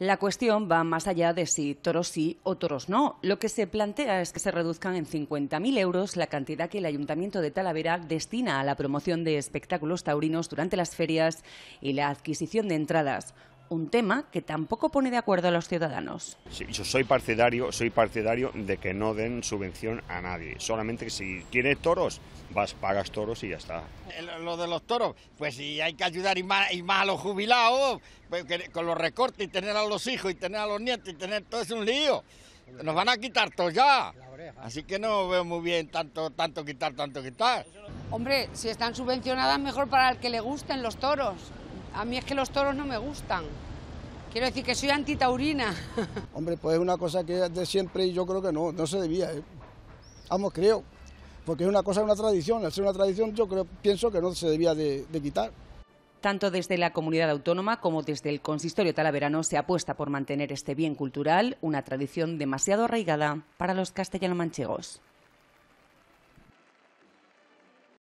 La cuestión va más allá de si toros sí o toros no. Lo que se plantea es que se reduzcan en 50.000 euros la cantidad que el Ayuntamiento de Talavera destina a la promoción de espectáculos taurinos durante las ferias y la adquisición de entradas un tema que tampoco pone de acuerdo a los ciudadanos. yo soy partidario, soy partidario de que no den subvención a nadie. Solamente que si tienes toros, vas, pagas toros y ya está. Eh, lo de los toros, pues si hay que ayudar y más, a los jubilados, pues, con los recortes y tener a los hijos y tener a los nietos y tener todo es un lío. Nos van a quitar todo ya. Así que no veo muy bien tanto, tanto quitar, tanto quitar. Hombre, si están subvencionadas, mejor para el que le gusten los toros. A mí es que los toros no me gustan. Quiero decir que soy antitaurina. Hombre, pues es una cosa que de siempre y yo creo que no, no se debía. ¿eh? Vamos, creo. Porque es una cosa, una tradición. Al ser una tradición, yo creo, pienso que no se debía de, de quitar. Tanto desde la comunidad autónoma como desde el consistorio talaverano se apuesta por mantener este bien cultural, una tradición demasiado arraigada para los castellano-manchegos.